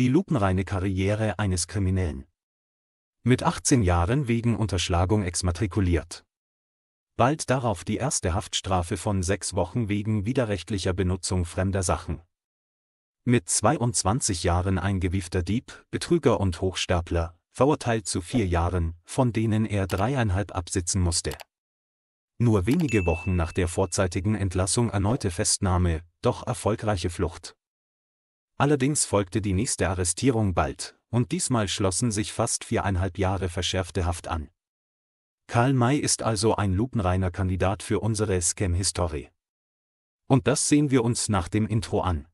die lupenreine Karriere eines Kriminellen. Mit 18 Jahren wegen Unterschlagung exmatrikuliert. Bald darauf die erste Haftstrafe von sechs Wochen wegen widerrechtlicher Benutzung fremder Sachen. Mit 22 Jahren eingewiefter Dieb, Betrüger und Hochstapler, verurteilt zu vier Jahren, von denen er dreieinhalb absitzen musste. Nur wenige Wochen nach der vorzeitigen Entlassung erneute Festnahme, doch erfolgreiche Flucht. Allerdings folgte die nächste Arrestierung bald, und diesmal schlossen sich fast viereinhalb Jahre verschärfte Haft an. Karl May ist also ein lupenreiner Kandidat für unsere Scam-Historie. Und das sehen wir uns nach dem Intro an.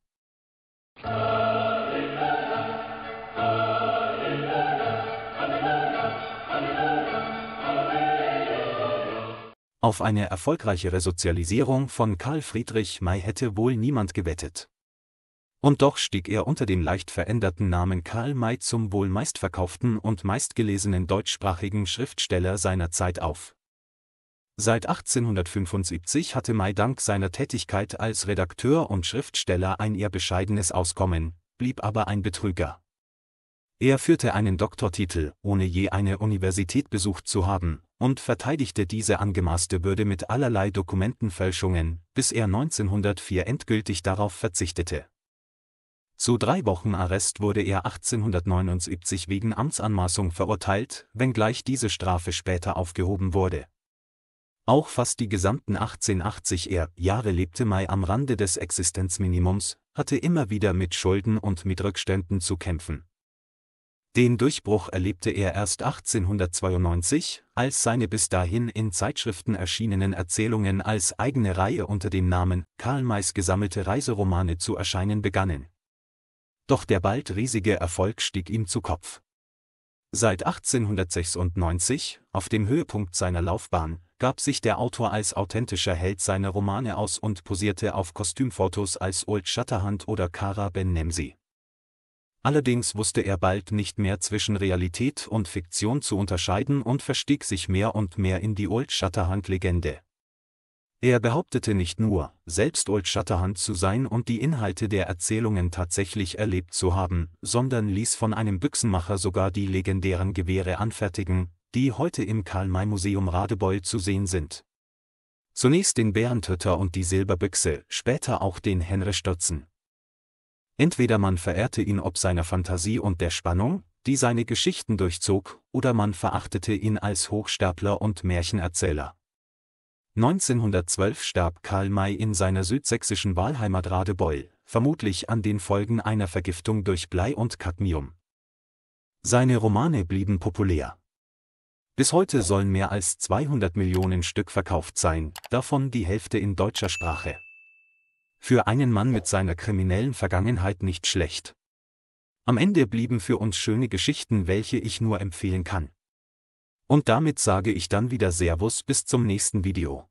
Auf eine erfolgreichere Sozialisierung von Karl Friedrich May hätte wohl niemand gewettet und doch stieg er unter dem leicht veränderten Namen Karl May zum wohl meistverkauften und meistgelesenen deutschsprachigen Schriftsteller seiner Zeit auf. Seit 1875 hatte May dank seiner Tätigkeit als Redakteur und Schriftsteller ein eher bescheidenes Auskommen, blieb aber ein Betrüger. Er führte einen Doktortitel, ohne je eine Universität besucht zu haben, und verteidigte diese angemaßte Würde mit allerlei Dokumentenfälschungen, bis er 1904 endgültig darauf verzichtete zu drei Wochen Arrest wurde er 1879 wegen Amtsanmaßung verurteilt, wenngleich diese Strafe später aufgehoben wurde. Auch fast die gesamten 1880 er Jahre lebte Mai am Rande des Existenzminimums, hatte immer wieder mit Schulden und mit Rückständen zu kämpfen. Den Durchbruch erlebte er erst 1892, als seine bis dahin in Zeitschriften erschienenen Erzählungen als eigene Reihe unter dem Namen Karl Mays gesammelte Reiseromane zu erscheinen begannen doch der bald riesige Erfolg stieg ihm zu Kopf. Seit 1896, auf dem Höhepunkt seiner Laufbahn, gab sich der Autor als authentischer Held seiner Romane aus und posierte auf Kostümfotos als Old Shatterhand oder Cara Ben-Nemsi. Allerdings wusste er bald nicht mehr zwischen Realität und Fiktion zu unterscheiden und verstieg sich mehr und mehr in die Old Shatterhand-Legende er behauptete nicht nur, selbst Old Shatterhand zu sein und die Inhalte der Erzählungen tatsächlich erlebt zu haben, sondern ließ von einem Büchsenmacher sogar die legendären Gewehre anfertigen, die heute im Karl-May-Museum Radebeul zu sehen sind. Zunächst den Bärentötter und die Silberbüchse, später auch den Henry-Stürzen. Entweder man verehrte ihn ob seiner Fantasie und der Spannung, die seine Geschichten durchzog, oder man verachtete ihn als Hochstapler und Märchenerzähler. 1912 starb Karl May in seiner südsächsischen Wahlheimat Radebeul, vermutlich an den Folgen einer Vergiftung durch Blei und Cadmium. Seine Romane blieben populär. Bis heute sollen mehr als 200 Millionen Stück verkauft sein, davon die Hälfte in deutscher Sprache. Für einen Mann mit seiner kriminellen Vergangenheit nicht schlecht. Am Ende blieben für uns schöne Geschichten, welche ich nur empfehlen kann. Und damit sage ich dann wieder Servus bis zum nächsten Video.